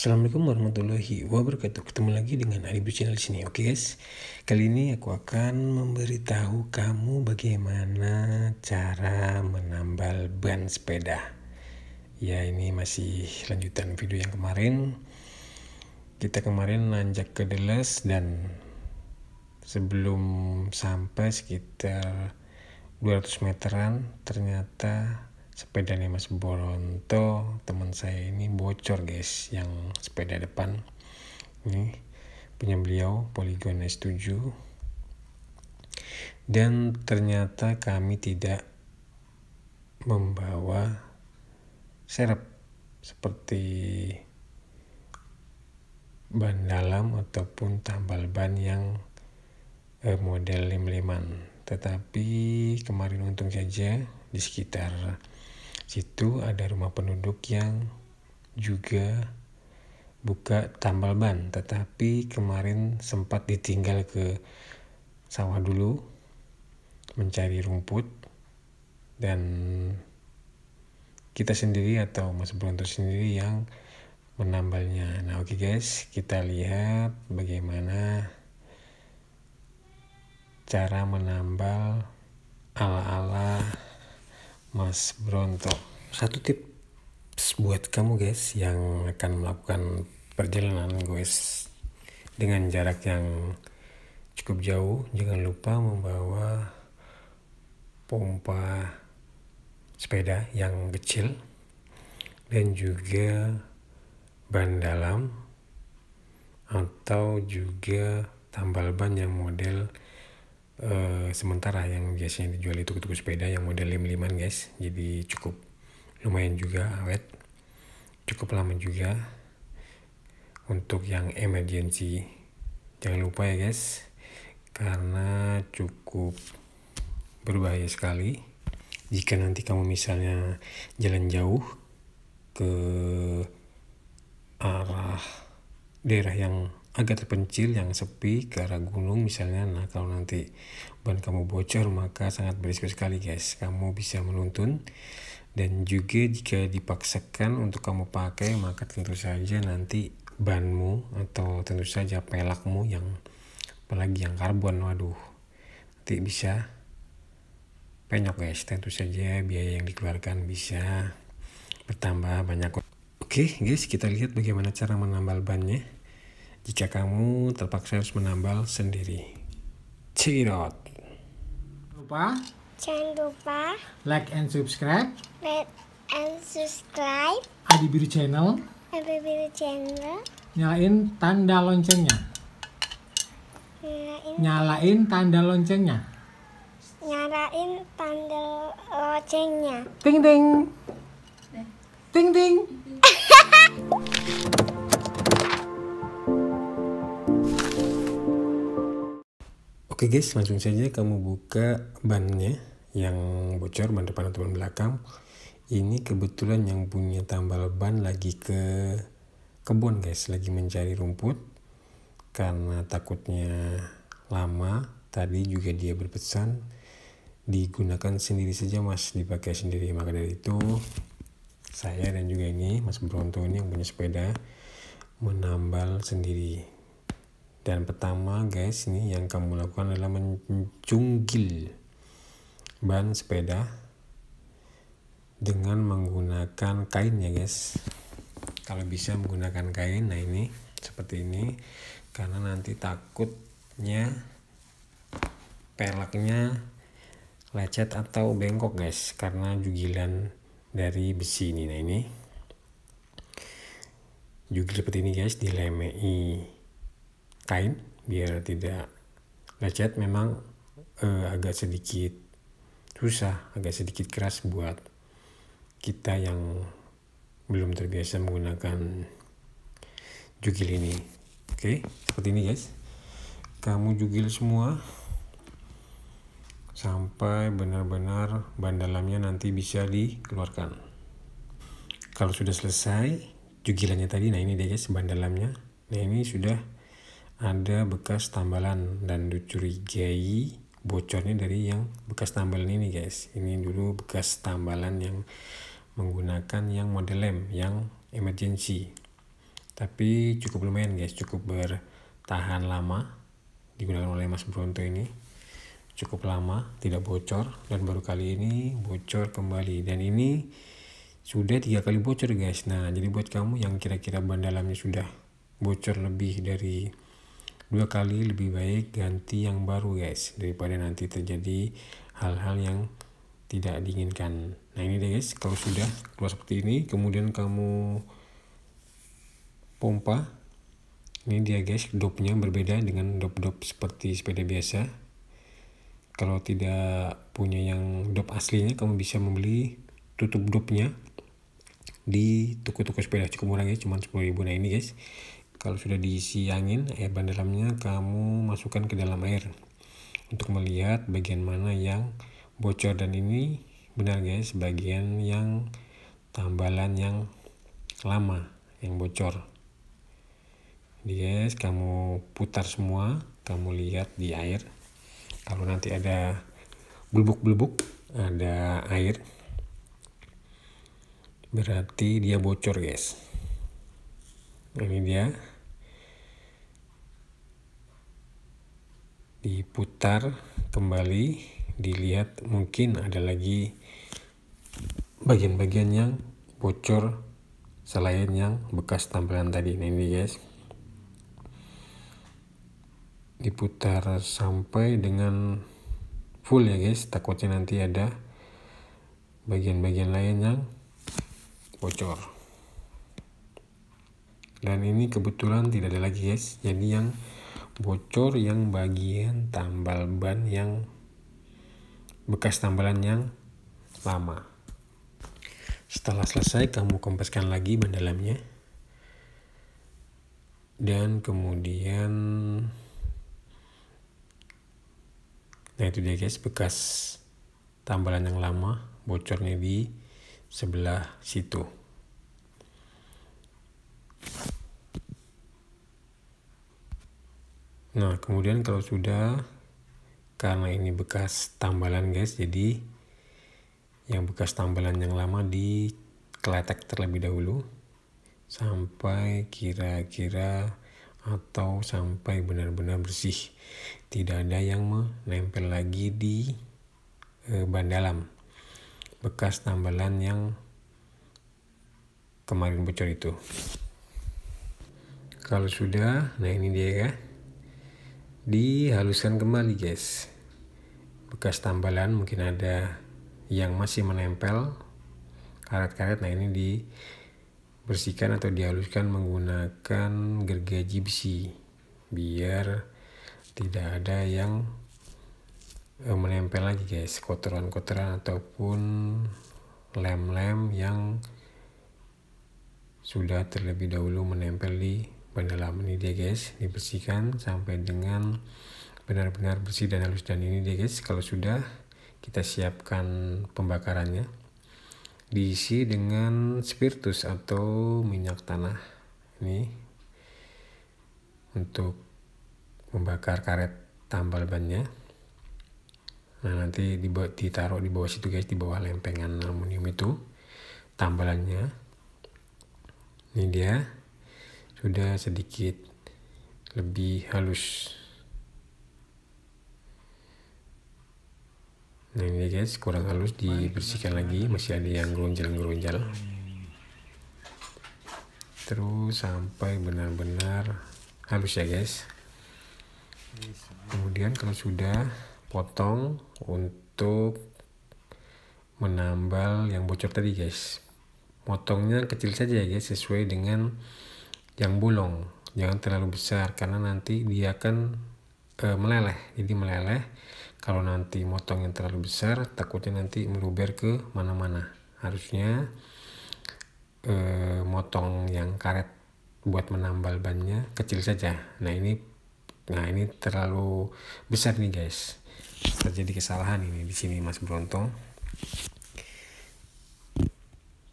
Assalamualaikum warahmatullahi wabarakatuh. Ketemu lagi dengan Aribu Channel di sini. Oke guys, kali ini aku akan memberitahu kamu bagaimana cara menambal ban sepeda. Ya ini masih lanjutan video yang kemarin. Kita kemarin nanjak ke Deles dan sebelum sampai sekitar 200 meteran ternyata sepedanya Mas Boronto teman saya ini bocor guys yang sepeda depan ini punya beliau Polygon S7 dan ternyata kami tidak membawa serep seperti ban dalam ataupun tambal ban yang eh, model lem-leman tetapi kemarin untung saja di sekitar situ ada rumah penduduk yang juga buka tambal ban tetapi kemarin sempat ditinggal ke sawah dulu mencari rumput dan kita sendiri atau Mas Bronto sendiri yang menambalnya nah oke okay guys kita lihat bagaimana cara menambal ala-ala Mas Bronto. Satu tips buat kamu guys yang akan melakukan perjalanan guys dengan jarak yang cukup jauh, jangan lupa membawa pompa sepeda yang kecil dan juga ban dalam atau juga tambal ban yang model Eh, sementara yang biasanya dijual itu toko sepeda yang model lim liman guys jadi cukup lumayan juga awet cukup lama juga untuk yang emergency jangan lupa ya guys karena cukup berbahaya sekali jika nanti kamu misalnya jalan jauh ke arah daerah yang agak terpencil yang sepi ke arah gunung misalnya nah kalau nanti ban kamu bocor maka sangat berisiko sekali guys kamu bisa menuntun dan juga jika dipaksakan untuk kamu pakai maka tentu saja nanti banmu atau tentu saja pelakmu yang apalagi yang karbon waduh nanti bisa penyok guys tentu saja biaya yang dikeluarkan bisa bertambah banyak oke guys kita lihat bagaimana cara menambal bannya jika kamu terpaksa harus menambal sendiri. Cirot. Lupa? Jangan lupa like and subscribe. Like and subscribe. Adi Biru Channel. Adi Biru Channel. Nyalain tanda loncengnya. Nyalain, Nyalain tanda loncengnya. Nyalain tanda loncengnya. Ting ting. Ting ting. Oke guys, langsung saja kamu buka bannya yang bocor, ban depan atau ban belakang. Ini kebetulan yang punya tambal ban lagi ke kebun guys, lagi mencari rumput. Karena takutnya lama, tadi juga dia berpesan digunakan sendiri saja mas, dipakai sendiri. Maka dari itu saya dan juga ini mas Bronto ini yang punya sepeda menambal sendiri dan pertama guys ini yang kamu lakukan adalah menjunggil ban sepeda dengan menggunakan kain ya guys kalau bisa menggunakan kain nah ini seperti ini karena nanti takutnya pelaknya lecet atau bengkok guys karena jugilan dari besi ini nah ini jugil seperti ini guys dilemei kain biar tidak lecet memang eh, agak sedikit susah, agak sedikit keras buat kita yang belum terbiasa menggunakan jugil ini. Oke, okay, seperti ini guys. Kamu jugil semua sampai benar-benar ban dalamnya nanti bisa dikeluarkan. Kalau sudah selesai jugilannya tadi, nah ini dia guys ban dalamnya. Nah ini sudah ada bekas tambalan dan dicurigai bocornya dari yang bekas tambalan ini guys ini dulu bekas tambalan yang menggunakan yang model lem yang emergency tapi cukup lumayan guys cukup bertahan lama digunakan oleh mas Bronto ini cukup lama tidak bocor dan baru kali ini bocor kembali dan ini sudah tiga kali bocor guys nah jadi buat kamu yang kira-kira ban dalamnya sudah bocor lebih dari dua kali lebih baik ganti yang baru guys daripada nanti terjadi hal-hal yang tidak diinginkan nah ini deh guys kalau sudah keluar seperti ini kemudian kamu pompa ini dia guys dopnya berbeda dengan dop-dop seperti sepeda biasa kalau tidak punya yang dop aslinya kamu bisa membeli tutup dopnya di toko-toko sepeda cukup murah guys cuma 10.000 nah ini guys kalau sudah diisi angin, air ban dalamnya kamu masukkan ke dalam air untuk melihat bagian mana yang bocor dan ini benar guys, bagian yang tambalan yang lama yang bocor. Jadi guys, kamu putar semua, kamu lihat di air. Kalau nanti ada bulbuk-bulbuk ada air, berarti dia bocor guys. Ini dia diputar kembali dilihat mungkin ada lagi bagian-bagian yang bocor selain yang bekas tampilan tadi nah, ini guys diputar sampai dengan full ya guys takutnya nanti ada bagian-bagian lain yang bocor dan ini kebetulan tidak ada lagi guys jadi yang bocor yang bagian tambal ban yang bekas tambalan yang lama. Setelah selesai kamu kempeskan lagi ban dalamnya. Dan kemudian Nah itu dia guys bekas tambalan yang lama bocornya di sebelah situ. Nah, kemudian kalau sudah karena ini bekas tambalan guys, jadi yang bekas tambalan yang lama di dikeletek terlebih dahulu sampai kira-kira atau sampai benar-benar bersih. Tidak ada yang menempel lagi di e, ban dalam. Bekas tambalan yang kemarin bocor itu. Kalau sudah, nah ini dia ya dihaluskan kembali guys bekas tambalan mungkin ada yang masih menempel karet-karet nah ini dibersihkan atau dihaluskan menggunakan gergaji besi biar tidak ada yang eh, menempel lagi guys kotoran-kotoran ataupun lem-lem yang sudah terlebih dahulu menempel di dalam ini dia guys dibersihkan sampai dengan benar-benar bersih dan halus dan ini dia guys kalau sudah kita siapkan pembakarannya diisi dengan spiritus atau minyak tanah ini untuk membakar karet tambal bannya nah nanti dibuat ditaruh di bawah situ guys di bawah lempengan aluminium itu tambalannya ini dia sudah sedikit lebih halus nah ini guys kurang halus dibersihkan lagi masih ada yang gerunjal-gerunjal. terus sampai benar-benar halus ya guys kemudian kalau sudah potong untuk menambal yang bocor tadi guys potongnya kecil saja ya guys sesuai dengan yang bolong jangan terlalu besar karena nanti dia akan e, meleleh jadi meleleh kalau nanti motong yang terlalu besar takutnya nanti meluber ke mana-mana harusnya e, motong yang karet buat menambal bannya kecil saja nah ini nah ini terlalu besar nih guys terjadi kesalahan ini di sini Mas Bronto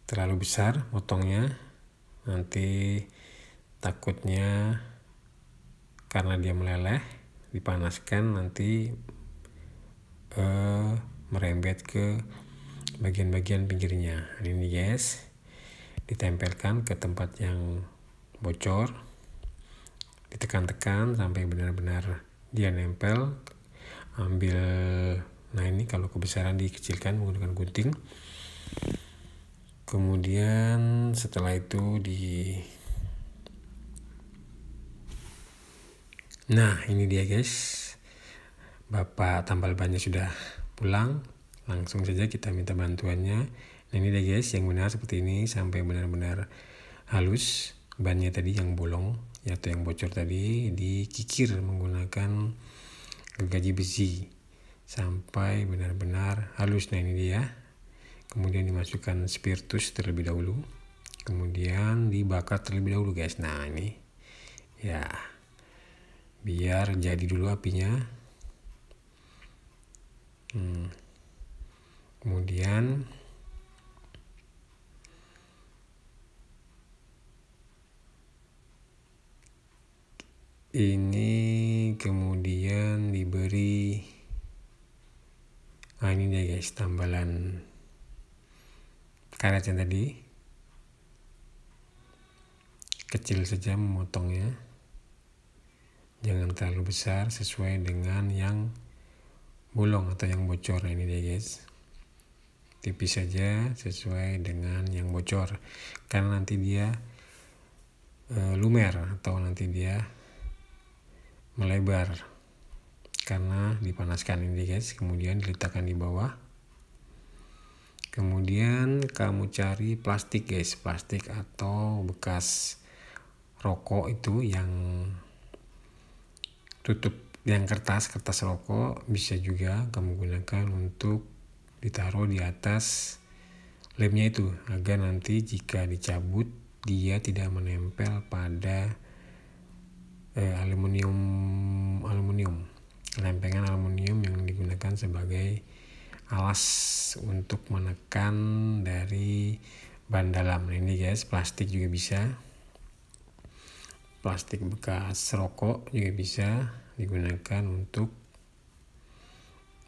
terlalu besar motongnya nanti takutnya karena dia meleleh dipanaskan nanti uh, merembet ke bagian-bagian pinggirnya ini guys, ditempelkan ke tempat yang bocor ditekan-tekan sampai benar-benar dia nempel ambil nah ini kalau kebesaran dikecilkan menggunakan gunting kemudian setelah itu di Nah, ini dia guys. Bapak tambal bannya sudah pulang. Langsung saja kita minta bantuannya. Nah, ini dia guys, yang benar seperti ini sampai benar-benar halus bannya tadi yang bolong atau yang bocor tadi dikikir menggunakan gergaji besi sampai benar-benar halus. Nah, ini dia. Kemudian dimasukkan spiritus terlebih dahulu. Kemudian dibakar terlebih dahulu, guys. Nah, ini ya biar jadi dulu apinya hmm. kemudian ini kemudian diberi nah ini dia guys tambalan karet yang tadi kecil saja memotongnya jangan terlalu besar sesuai dengan yang bolong atau yang bocor ini deh guys tipis saja sesuai dengan yang bocor karena nanti dia e, lumer atau nanti dia melebar karena dipanaskan ini guys kemudian diletakkan di bawah kemudian kamu cari plastik guys plastik atau bekas rokok itu yang tutup yang kertas kertas rokok bisa juga kamu gunakan untuk ditaruh di atas lemnya itu agar nanti jika dicabut dia tidak menempel pada eh, aluminium aluminium lempengan aluminium yang digunakan sebagai alas untuk menekan dari ban dalam nah, ini guys plastik juga bisa plastik bekas rokok juga bisa digunakan untuk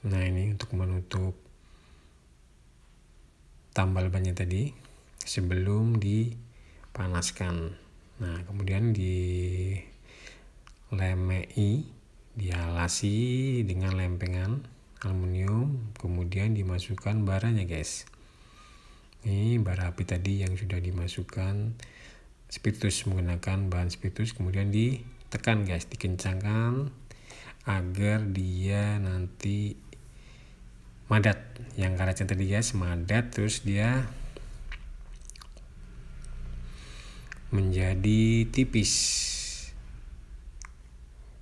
nah ini untuk menutup tambal bannya tadi sebelum dipanaskan nah kemudian di lemei dialasi dengan lempengan aluminium kemudian dimasukkan baranya guys ini bara api tadi yang sudah dimasukkan spiritus menggunakan bahan spiritus kemudian ditekan guys dikencangkan agar dia nanti madat yang karatnya tadi guys madat terus dia menjadi tipis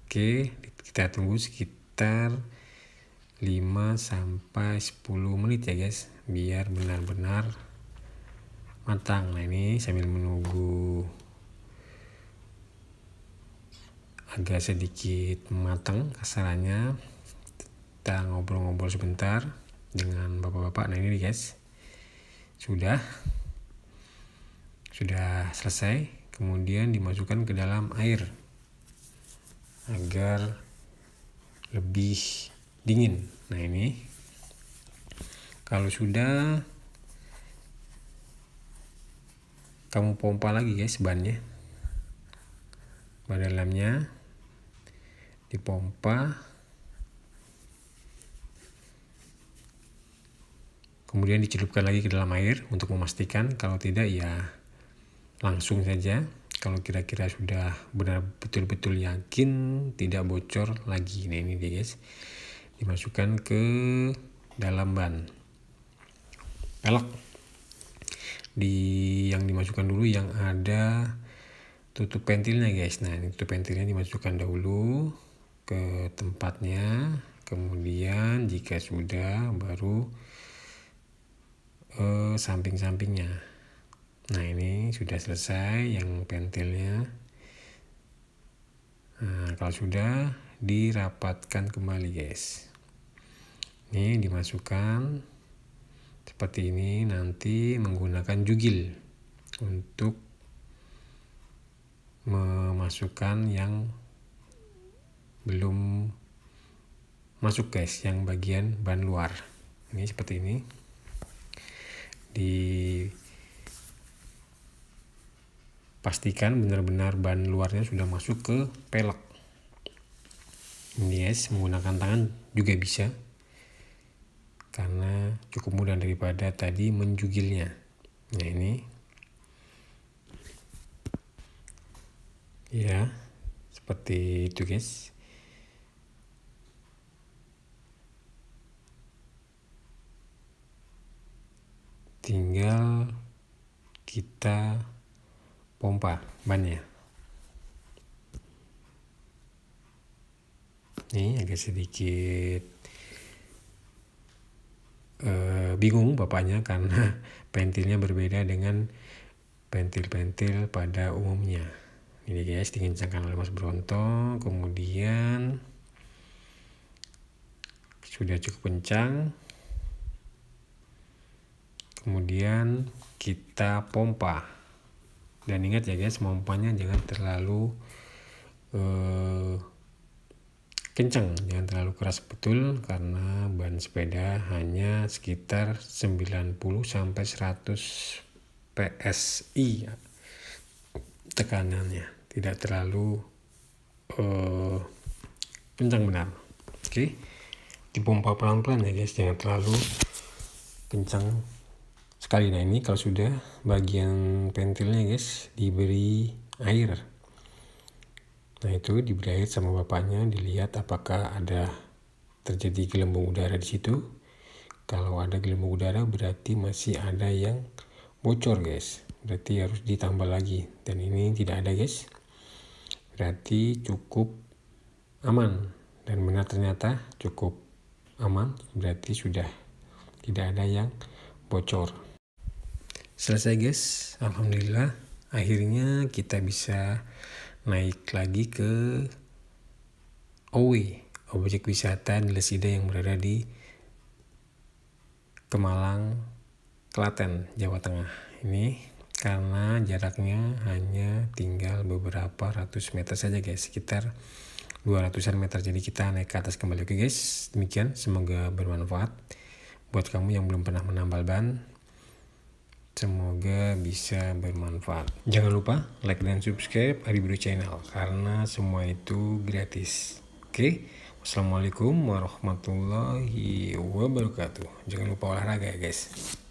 oke kita tunggu sekitar 5 sampai 10 menit ya guys biar benar-benar matang nah ini sambil menunggu agak sedikit matang kasarannya kita ngobrol-ngobrol sebentar dengan bapak-bapak nah ini guys sudah sudah selesai kemudian dimasukkan ke dalam air agar lebih dingin nah ini kalau sudah kamu pompa lagi guys bannya ban dalamnya dipompa kemudian dicelupkan lagi ke dalam air untuk memastikan kalau tidak ya langsung saja kalau kira-kira sudah benar betul-betul yakin tidak bocor lagi nah ini dia guys dimasukkan ke dalam ban pelek di yang dimasukkan dulu yang ada tutup pentilnya guys nah ini tutup pentilnya dimasukkan dahulu ke tempatnya kemudian jika sudah baru eh, samping-sampingnya nah ini sudah selesai yang pentilnya nah kalau sudah dirapatkan kembali guys ini dimasukkan seperti ini nanti menggunakan jugil untuk memasukkan yang belum masuk guys yang bagian ban luar ini seperti ini di pastikan benar-benar ban luarnya sudah masuk ke pelek ini guys menggunakan tangan juga bisa karena cukup mudah daripada tadi menjugilnya. Nah ini, ya seperti itu guys. Tinggal kita pompa bannya. ini agak sedikit Eh, bingung bapaknya karena pentilnya berbeda dengan pentil-pentil pada umumnya. Ini guys dikincangkan oleh Mas Bronto, kemudian sudah cukup kencang. Kemudian kita pompa. Dan ingat ya guys, pompanya jangan terlalu eh, kencang, jangan terlalu keras betul karena ban sepeda hanya sekitar 90 sampai 100 PSI tekanannya, tidak terlalu uh, eh, kencang benar. Oke. Okay? Dipompa pelan-pelan ya guys, jangan terlalu kencang sekali. Nah, ini kalau sudah bagian pentilnya guys diberi air Nah itu diberitahu sama bapaknya dilihat apakah ada terjadi gelembung udara di situ. Kalau ada gelembung udara berarti masih ada yang bocor guys. Berarti harus ditambah lagi dan ini tidak ada guys. Berarti cukup aman dan benar ternyata cukup aman berarti sudah tidak ada yang bocor. Selesai guys, alhamdulillah akhirnya kita bisa naik lagi ke OW, objek wisata di Lesida yang berada di Kemalang, Klaten, Jawa Tengah. Ini karena jaraknya hanya tinggal beberapa ratus meter saja guys, sekitar 200-an meter. Jadi kita naik ke atas kembali. Oke guys, demikian semoga bermanfaat. Buat kamu yang belum pernah menambal ban, Semoga bisa bermanfaat. Jangan lupa like dan subscribe Hari Channel karena semua itu gratis. Oke, wassalamualaikum warahmatullahi wabarakatuh. Jangan lupa olahraga ya guys.